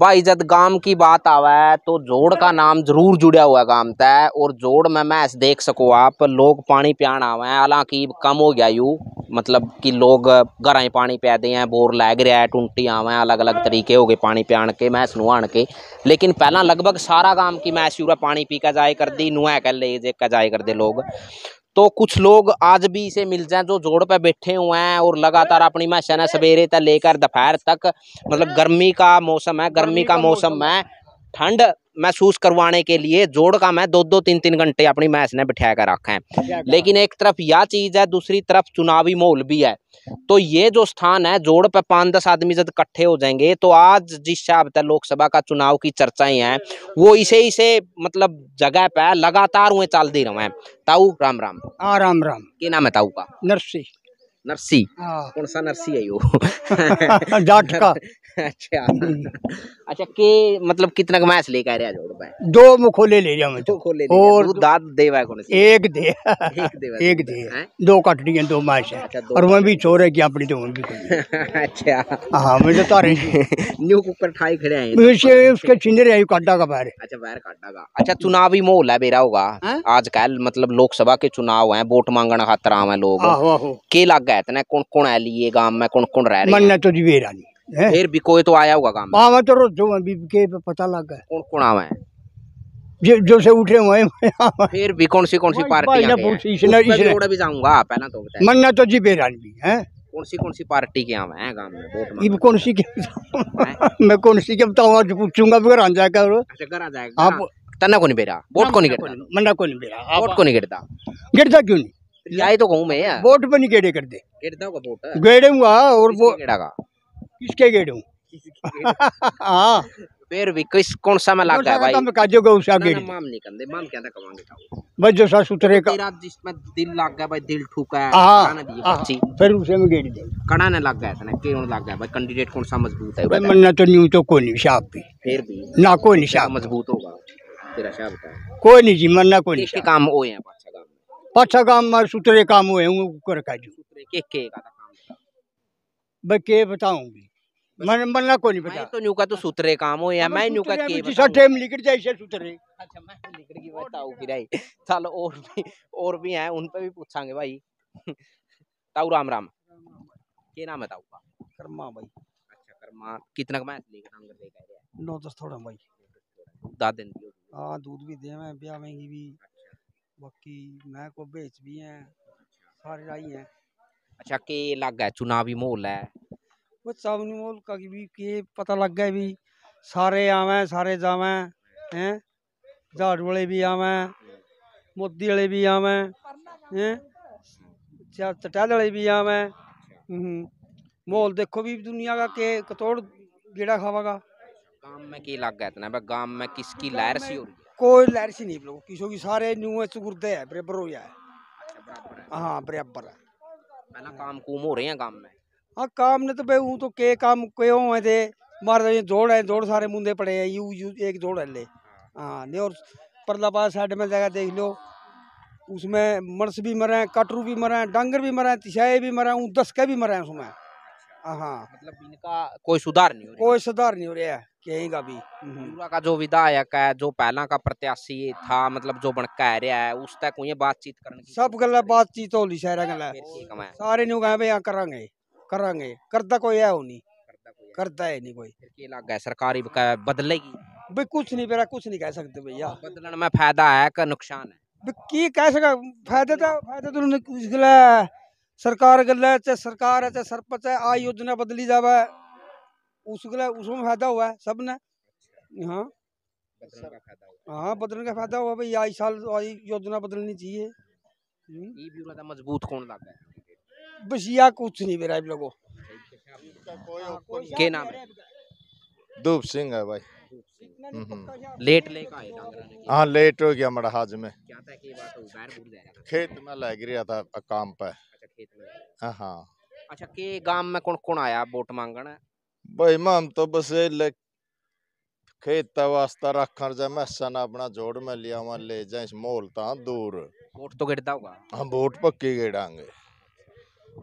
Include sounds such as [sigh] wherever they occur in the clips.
भाई जब गांव की बात आवा तो जोड़ का नाम जरूर जुड़ा हुआ गांव ते और जोड़ में मैं देख सको आप लोग पानी पियान आवे हैं हालांकि कम हो गया यू मतलब कि लोग घर ही पानी पिया दे हैं बोर लग रहा है टूंटी आवे अलग अलग तरीके हो गए पानी पियान के सुनू आण के लेकिन पहला लगभग सारा गांव की मैं पूरा पानी पी का जाए कर दी नुआ कह ले जे का जाए कर दे लोग तो कुछ लोग आज भी इसे मिल जाए जो जोड़ पे बैठे हुए हैं और लगातार अपनी मशीन है सवेरे तक लेकर दोपहर तक मतलब गर्मी का मौसम है गर्मी का मौसम है ठंड महसूस करवाने के लिए जोड़ का मैं दो दो तीन तीन घंटे अपनी महस ने बिठा कर रखा है लेकिन एक तरफ यह चीज़ है दूसरी तरफ चुनावी माहौल भी है तो ये जो स्थान है जोड़ पे पांच दस आदमी जब इकट्ठे हो जाएंगे तो आज जिस हिसाब तक लोकसभा का चुनाव की चर्चाएं हैं वो इसे इसे मतलब जगह पे लगातार हुए चाल दे रहे हैं ताऊ राम राम हाँ राम राम के नाम है ताऊ का नरसिंह नरसी हाँ। कौन सा नरसी है यो [laughs] जाट का अच्छा अच्छा के मतलब कितना का मैच लेकर आया जोड़ पाए दो मुखोले ले जाओ मैं तो। दो खोले और दाद देवा कौन सी एक दे एक दे [laughs] एक दे दो कट दी दो मास अच्छा, है और मैं भी छोरे की अपनी तो उनकी [laughs] अच्छा हां मैं तो तारे न्यू कुकर ठाई खड़े हैं उसके उसके छिंदे रहे काटा का बाहर अच्छा बाहर काटा का अच्छा चुनावी माहौल है बेरा होगा हाँ? आजकल मतलब लोकसभा के चुनाव हैं वोट मांगना खातर आवे लोग के लाग कहते ना कौन कौन है लिए गांव में कौन कौन रह मन तो जी नहीं फिर भी कोई तो आया होगा गांव में तो रोज जो बीबी के पता लग गया कौन कौन आवा है जो जो से उठे हुए हैं फिर भी कौन सी कौन सी पार्टी भी जाऊंगा पहला तो मन्ना तो जी बेरानी भी है कौन सी कौन सी पार्टी के आवा है गांव में वोट ये कौन सी के मैं कौन सी के बताऊं आज पूछूंगा घर आ जाएगा अच्छा घर आ जाएगा आप तन्ना को नहीं बेरा वोट को नहीं गिरता मन्ना को नहीं बेरा वोट को नहीं गिरता गिरता क्यों नहीं चाहे तो कहूँ मैं वोट पर नहीं गेड़े कर दे गेड़ता होगा वोट हाँ। गेड़ूंगा और वो गेड़ागा किसके गेड़ू [laughs] हाँ फिर भी किस कौन सा में लगता है भाई तो मैं काजो गौ सा गेड़ी माम नहीं कंदे माम क्या था कमांगे का बस जो सा सुतरे का तेरा जिसमें दिल लग गया भाई दिल ठुका है गाना हाँ। अच्छी हाँ। फिर उसे में गेड़ी दे कणा ने लग गया था केण लग गया भाई कैंडिडेट कौन सा मजबूत है भाई मन्ना तो न्यू तो कोई नहीं साहब भी फिर भी ना कोई नहीं साहब मजबूत होगा तेरा साहब का कोई नहीं जी मन्ना कोई नहीं काम होए हैं પાછા काम हुए કામ હોય હું के के કે કે के बताऊंगी मन मन ना कोनी કોઈ तो બતા તો ન્યુ કા તો સુતરે કામ હોય એમ ન્યુ કા કે સઠે એમ निकल જાય છે સુતરે अच्छा मैं तो निकल की बताऊं कि भाई चल और भी और भी हैं उन पे भी पूछेंगे भाई ताऊ राम राम के नाम है ताऊ का कर्मा भाई अच्छा कर्मा कितना कमाया लेके काम कर रहे कह रहे हैं नौ दस थोड़ा भाई दादन हां दूध भी देवे ब्याह में भी बाकी मैं को बेच भी हैं सारे राई हैं अच्छा के लग है चुनावी माहौल है वो चुनावी माहौल का कि भी के पता लग गया भी सारे आवे सारे जावे हैं झाड़ू वाले भी आवे मोदी वाले भी आवे हैं चटैल वाले भी आवे हम्म, माहौल देखो भी दुनिया का के कतोड़ गेड़ा खावागा गांव में की लग गया इतना गांव में किसकी लहर सी हो रही कोई लैरसी नहीं लोग किसी की सारे न्यू सुगुर्दे है बराबर हो जाए अच्छा, हाँ बराबर है पहला काम कूम हो रहे हैं काम में हाँ काम ने तो भाई हूं तो के काम के हुए थे मारे तो जोड़ है जोड़ सारे मुंदे पड़े हैं यू यू एक जोड़ ले हाँ नहीं और परला पास साइड में जगह देख लो उसमें मर्स भी मरे कटरू भी मरे डांगर भी मरे तिशाए भी मरे दस के भी मरे उसमें अच्छा, हाँ मतलब इनका कोई सुधार नहीं हो कोई सुधार नहीं हो रहा है कहेगा भी हम्म, हम्म। पूरा का जो विधायक है जो पहला का प्रत्याशी था मतलब जो बन कह रहा है उस तक कोई बातचीत करने सब गल बातचीत होली शहर गल सारे नु कहे भाई करांगे करांगे करता कोई है नहीं करता है नहीं कोई ये लग सरकारी बदलेगी भाई कुछ नहीं मेरा कुछ नहीं कह सकते भैया बदलने में फायदा है का नुकसान है की कह सका फायदा तो फायदा तो सरकार गल सरकार है चाहे सरपंच है आ योजना बदली जावे उसके उसमें फायदा हुआ है सब ने अच्छा। हाँ हाँ बदलने का फायदा हुआ भाई आई साल आई योजना बदलनी चाहिए हम्म। मजबूत कौन लाता है बस या कुछ नहीं मेरा इन लोगों के नाम दूप सिंह है भाई हम्म, हम्म। लेट लेकर हाँ लेट हो गया मेरा हाज में खेत में लग रहा था काम पे अच्छा खेत में हाँ अच्छा के गांव में कौन कौन आया वोट मांगना भाई इमाम तो बस ले खेत वास्ता रख जा मैसन अपना जोड़ में लिया वहां ले जाए मोल तो दूर वोट तो गिरता होगा हम वोट पक्की गिरांगे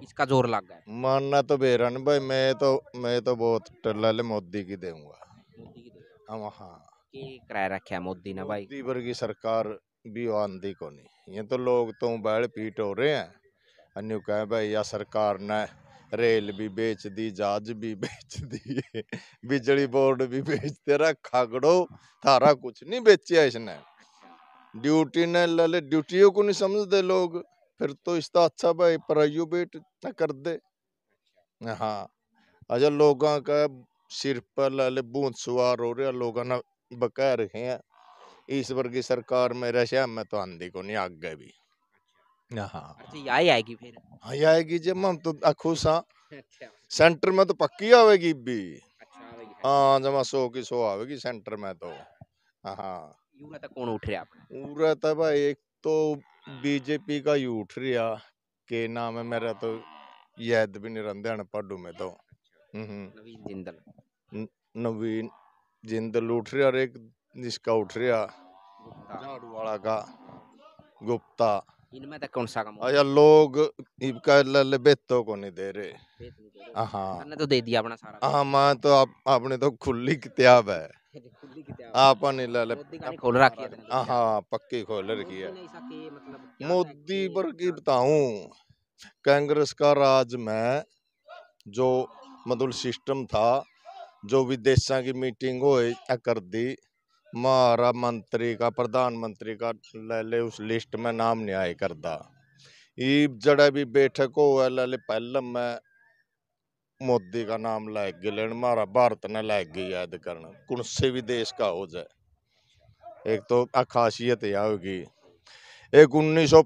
इसका जोर लग गया मानना तो बेरन भाई मैं तो मैं तो बहुत टल्ला ले मोदी की देऊंगा हम हाँ किराया रखे मोदी ने भाई मोदी पर की सरकार भी आंदी को नहीं ये तो लोग तो बैल पीट हो रहे हैं अन्यू कहे भाई या सरकार ने रेल भी बेच दी जहाज भी [laughs] बेच दिए बिजली बोर्ड भी बेच तेरा खागड़ो थारा कुछ नहीं बेचिया इसने ड्यूटी ने लले ड्यूटियों को नहीं समझते लोग फिर तो इसका अच्छा भाई प्राइवेट ना कर दे हाँ अच्छा लोग का सिर पर लले बूंद सुवार हो रहा लोग ने रखे हैं इस वर्गी की सरकार में रशिया में तो आंधी को नहीं आगे भी हाँ, हाँ, हाँ। अच्छा, आएगी फिर हाँ आएगी जी हम तो खुश हाँ [laughs] अच्छा। सेंटर में तो पक्की आवेगी भी अच्छा, हाँ जमा सौ की सौ आवेगी सेंटर में तो हाँ यूरा तक तो कौन उठ रहा है यूरा तो भाई एक तो बीजेपी का ही उठ रहा के नाम है मेरा तो याद भी नहीं रहते अनपढ़ में तो हम्म, हम्म। नवीन जिंदल नवीन जिंदल उठ रहा और एक जिसका उठ रहा झाड़ू वाला का गुप्ता इनमें कौन सा अच्छा लोग इनका बेतो को नहीं दे रहे हाँ तो दे दिया अपना सारा हाँ तो आप तो खुली किताब है खोल रखी हाँ पक्की खोल रखी है मोदी पर की बताऊं कांग्रेस का राज में जो मतलब सिस्टम था जो विदेशों की मीटिंग हो कर दी महारा मंत्री का प्रधानमंत्री का ले ले उस लिस्ट में नाम न्याय करता ईब जड़े भी बैठक हो ले पहले मैं मोदी का नाम लायक गए लेकिन भारत ने लायक गई याद करना कौन से भी देश का हो जाए एक तो खासियत यह होगी एक उन्नीस सौ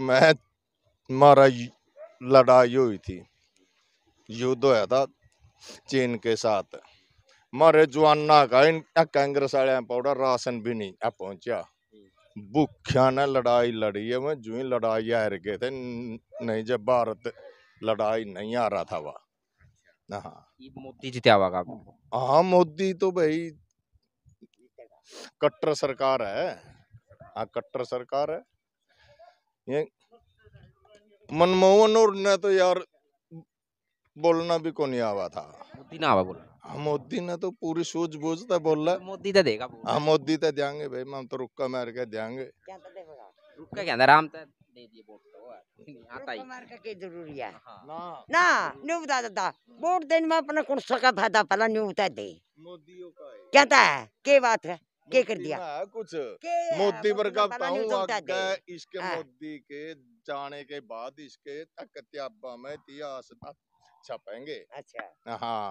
में महारा लड़ाई हुई थी युद्ध होया था चीन के साथ मारे जवाना का इनका कांग्रेस वाले पाउडर राशन भी नहीं आ पहुंचा भूखिया ने लड़ाई लड़ी है जू ही लड़ाई हर गए थे नहीं जब भारत लड़ाई नहीं आ रहा था वह मोदी जीत्या हुआ हाँ मोदी तो भाई कट्टर सरकार है हाँ कट्टर सरकार है ये मनमोहन और ने तो यार बोलना भी को नहीं आवा था मोदी ना आवा बोला मोदी ने तो पूरी सूझ बूझता बोल रहा मोदी तो देगा मोदी तो देंगे भाई मैं तो रुक्का मार के देंगे रुक्का क्या आराम तो दे दिए वोट आता ही मार के जरूरी है ना न्यू बता वोट देने में अपना कौन सा का फायदा पहला न्यू बता दे मोदी कहता है के बात है के कर दिया कुछ मोदी पर का इसके मोदी के जाने के बाद इसके में इतिहास छपेंगे अच्छा हाँ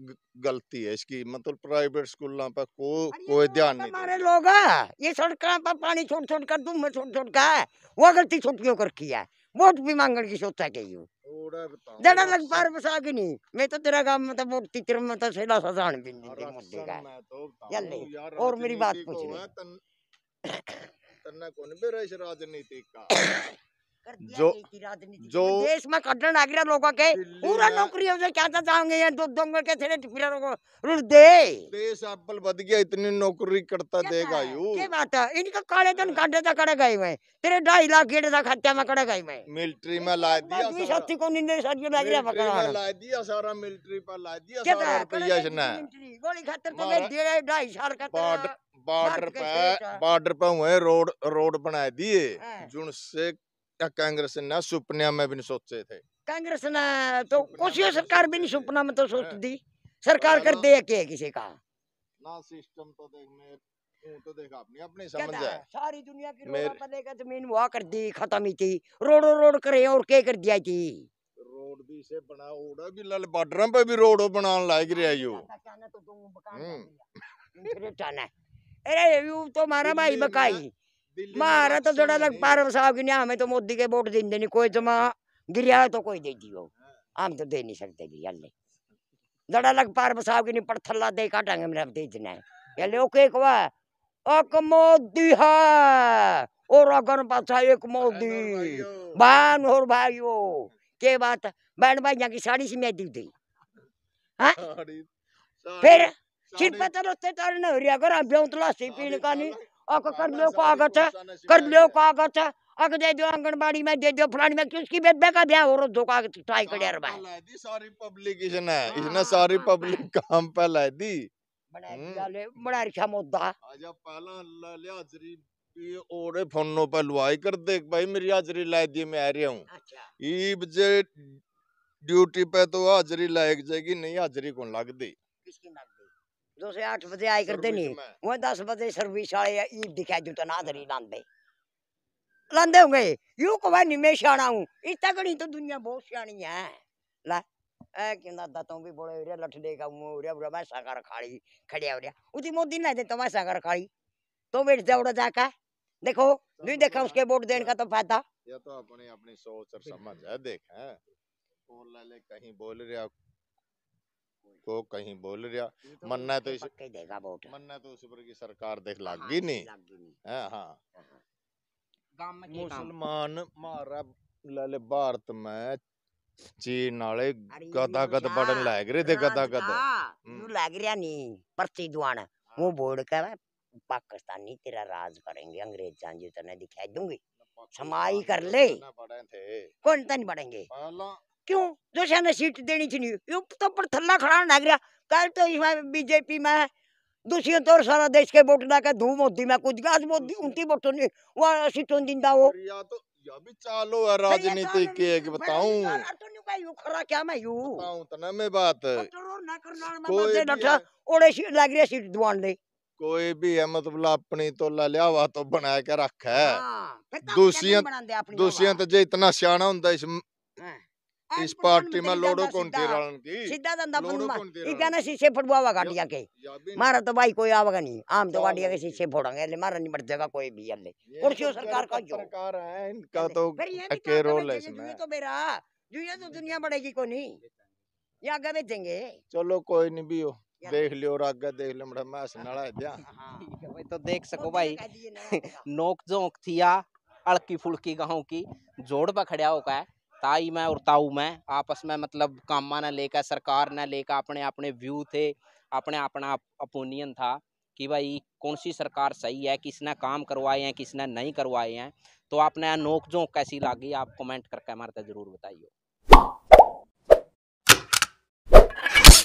गलती है इसकी मतलब प्राइवेट स्कूल पर को कोई तो ध्यान तो नहीं हमारे लोग ये सड़क पर पानी छोड़ छोड़ कर तुम में छोड़ छोड़ का है वो गलती छोट क्यों कर किया वोट भी मांगण की सोचा के यू जड़ा लग पार बसा की नहीं मैं तो तेरा काम में तो वोट तीतर में तो सेला सा जान भी नहीं मुद्दे का तो चल ले और मेरी बात पूछ ले तन्ना कौन बेरा इस राजनीति का [coughs] जो जो देश में कटन गया लोगों के पूरा नौकरी क्या जाएंगे ये दो के लोगों रुल दे देश एप्पल बद गया इतनी नौकरी करता देगा यू क्या बात है इनका काले धन हाँ। काटे था कड़े गए मैं तेरे ढाई लाख गेड़े था खत्या में कड़े गए मैं मिलिट्री में ला दिया को निंदे लग रहा पकड़ा ला दिया सारा मिलिट्री पर ला दिया सारा रुपया गोली खातर तो दे ढाई साल का तो बॉर्डर बॉर्डर पे बॉर्डर पे हुए रोड रोड बना दिए हाँ। जुन से या कांग्रेस ने सुपने में भी नहीं सोचे थे कांग्रेस ने तो कुछ सरकार भी नहीं सुपना में तो सोच दी सरकार कर दे के किसी का ना सिस्टम तो देख मैं तो देखा अपनी अपने समझ जाए सारी दुनिया की मेरे... जमीन वहाँ कर दी खत्म ही थी रोड रोड करे और क्या कर दिया थी रोड भी से बना ओड़ा भी लल बॉर्डर पे भी रोड बनाने लायक रहा यू तो तुम बकाना हम्म। अरे यू तो मारा भाई बकाई मारा तो जोड़ा लग पार साहब की हमें तो मोदी के वोट दे देनी कोई तो माँ गिरिया तो कोई दे दियो हाँ। हम तो दे नहीं सकते जी हल्ले जोड़ा लग पार साहब की नहीं पड़थल्ला दे काटांगे मेरे दे देना है हल्ले ओके कवा एक मोदी है और अगर पाछा एक मोदी बहन और भाइयो के बात बहन भाइया की साड़ी सी मैं दी दी हाँ फिर छिटपा चलो तेरे न हो रहा कर हम ब्यों सी पीने का नहीं है कर है अग दे दो आंगनबाड़ी में दे दो फलानी में किसकी का ब्याह हो रो ट्राई कर यार भाई सारी पब्लिक इसने इसने सारी पब्लिक काम पे लाई दी बड़ा मुद्दा हम्म। आजा पहला अल्लाह ले हाजरी ओरे पे कर देख भाई मेरी हाजरी लाई दी मैं आ अच्छा। ड्यूटी पे तो हाजरी लायक जाएगी नहीं हाजरी कौन लग दी जो से आठ बजे आई करते नहीं वो दस बजे सर्विस वाले ईद दिखाई जो ना धरी लांदे लांदे होंगे यू कहो नहीं मैं सियाणा हूँ इस तकड़ी तो दुनिया बहुत सियाणी है ला ए किंदा दतों भी बोले रे लठ देगा मुंह रे रे मैं सागर खाली खड़िया रे उती मोदी ना दे तो मैं सागर खाली तो बैठ जाओड़ा जाका देखो नहीं देखा उसके वोट देने का तो फायदा ये तो अपनी अपनी सोच और समझ है देख है बोल ले कहीं बोल रहे को तो कहीं बोल रहा मनना तो, तो इसे देगा वोट मन्ना तो ऊपर की सरकार देख हाँ, लागी नहीं है हाँ, हाँ।, हाँ। मुसलमान मारा लाले भारत में चीन ਨਾਲੇ ਗਦਾ ਗਦ ਬੜਨ ਲੱਗ ਰਹੇ ਤੇ ਗਦਾ ਗਦ ਨੂੰ ਲੱਗ ਰਿਹਾ ਨਹੀਂ ਪਰਚੀ ਦੁਆਣ ਉਹ पाकिस्तानी तेरा राज करेंगे अंग्रेजां जी तो दिखाई दूंगी समाई कर तो ले कौन तन बढ़ेंगे क्यों जो शाने सीट देनी चाहिए यू तो पर थल्ला खड़ा लग रहा कल तो बीजेपी में दूसरी तौर सारा देश के वोट ना धू मोदी में कुछ गाज मोदी उनकी वोटों ने वह सीटों जिंदा हो तो चालो है राजनीति के बताऊं खरा क्या मैं यू बताऊं तो में बात कोई ओड़े लग रही सीट दुआन दे कोई भी है मतलब अपनी तो लिया हुआ तो बना के रख है दूसरिया हाँ, तो दूसरिया तो जे इतना सियाना होंगे इस इस पार्टी में लोडो कौन थे राणन की सीधा धंधा बंद ई कहना शीशे फड़वावा गाड़िया के मारा तो भाई कोई आवेगा नहीं आम तो गाड़िया के शीशे फोड़ेंगे ले मारा नहीं बढ़ जाएगा कोई भी हल्ले कुर्सियों तो सरकार का जो सरकार है इनका तो के तो रोल है इसमें तो मेरा जो तो ये तो दुनिया बढ़ेगी को नहीं ये आगे भेजेंगे चलो कोई नहीं भी हो देख लियो और आगे देख ले मैडम मैं हंसनाला है दिया [laughs] हाँ। तो देख सको भाई [laughs] नोक जोंक थिया अड़की फुड़की गांव की जोड़ पर खड़ा होकर ताई में और ताऊ में आपस में मतलब कामा ने लेकर सरकार ने लेकर अपने अपने व्यू थे अपने अपना ओपोनियन था कि भाई कौन सी सरकार सही है किसने काम करवाए हैं किसने नहीं करवाए हैं तो आपने नोक झोंक कैसी लागी आप कमेंट करके हमारे ज़रूर बताइए